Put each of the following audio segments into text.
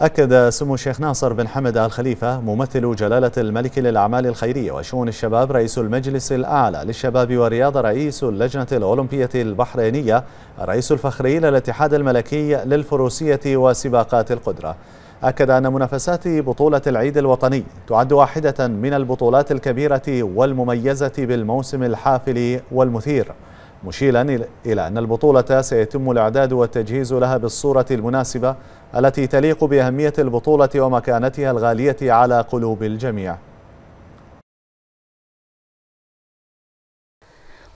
أكد سمو الشيخ ناصر بن حمد آل خليفة ممثل جلالة الملك للأعمال الخيرية وشؤون الشباب رئيس المجلس الأعلى للشباب والرياضة رئيس اللجنة الأولمبية البحرينية الرئيس الفخري للاتحاد الملكي للفروسية وسباقات القدرة أكد أن منافسات بطولة العيد الوطني تعد واحدة من البطولات الكبيرة والمميزة بالموسم الحافل والمثير مشيلا إلى أن البطولة سيتم الإعداد والتجهيز لها بالصورة المناسبة التي تليق بأهمية البطولة ومكانتها الغالية على قلوب الجميع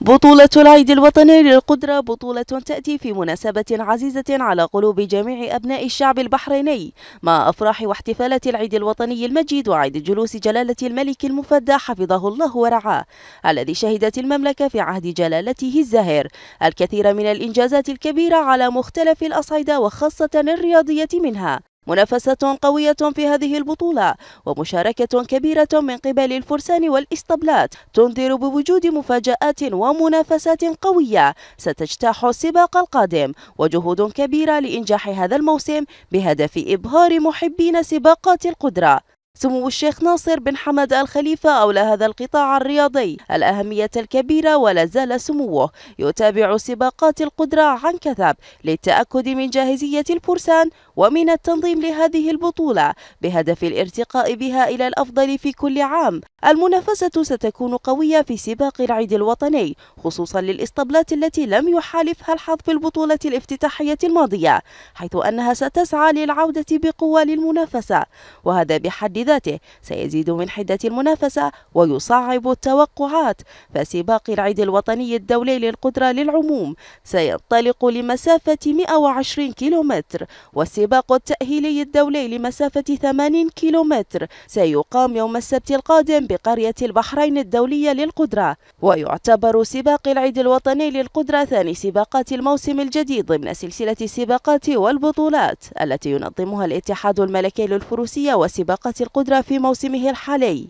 بطولة العيد الوطني للقدرة بطولة تأتي في مناسبة عزيزة على قلوب جميع أبناء الشعب البحريني مع أفراح واحتفالات العيد الوطني المجيد وعيد جلوس جلالة الملك المفدى حفظه الله ورعاه الذي شهدت المملكة في عهد جلالته الزاهر الكثير من الإنجازات الكبيرة على مختلف الأصعدة وخاصة الرياضية منها منافسة قوية في هذه البطولة ومشاركة كبيرة من قبل الفرسان والإسطبلات تنذر بوجود مفاجآت ومنافسات قوية ستجتاح السباق القادم وجهود كبيرة لإنجاح هذا الموسم بهدف إبهار محبين سباقات القدرة سمو الشيخ ناصر بن حمد الخليفة أولى هذا القطاع الرياضي الأهمية الكبيرة ولا زال سموه يتابع سباقات القدرة عن كثب للتأكد من جاهزية الفرسان ومن التنظيم لهذه البطولة بهدف الارتقاء بها إلى الأفضل في كل عام المنافسة ستكون قوية في سباق العيد الوطني خصوصا للإسطبلات التي لم يحالفها الحظ في البطولة الافتتاحية الماضية حيث أنها ستسعى للعودة بقوة للمنافسة وهذا بحد بذاته سيزيد من حدة المنافسة ويصعب التوقعات فسباق العيد الوطني الدولي للقدرة للعموم سينطلق لمسافة 120 كيلومتر والسباق التأهيلي الدولي لمسافة 80 كيلومتر سيقام يوم السبت القادم بقرية البحرين الدولية للقدرة ويعتبر سباق العيد الوطني للقدرة ثاني سباقات الموسم الجديد ضمن سلسلة السباقات والبطولات التي ينظمها الاتحاد الملكي للفروسية وسباقات القدرة القدرة في موسمه الحالي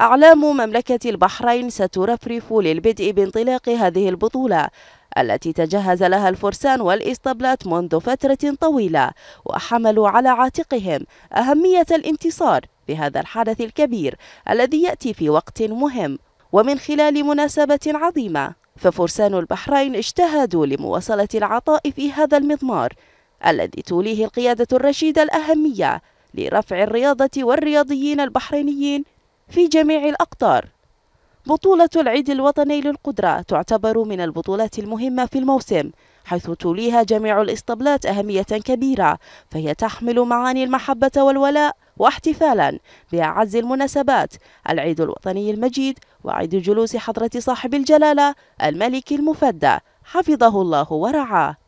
أعلام مملكة البحرين سترفرف للبدء بانطلاق هذه البطولة التي تجهز لها الفرسان والإسطبلات منذ فترة طويلة وحملوا على عاتقهم أهمية الانتصار في هذا الحدث الكبير الذي يأتي في وقت مهم ومن خلال مناسبة عظيمة ففرسان البحرين اجتهدوا لمواصلة العطاء في هذا المضمار الذي توليه القيادة الرشيدة الأهمية لرفع الرياضة والرياضيين البحرينيين في جميع الأقطار بطولة العيد الوطني للقدرة تعتبر من البطولات المهمة في الموسم حيث توليها جميع الإسطبلات أهمية كبيرة فهي تحمل معاني المحبة والولاء واحتفالا بأعز المناسبات العيد الوطني المجيد وعيد جلوس حضرة صاحب الجلالة الملك المفدى حفظه الله ورعاه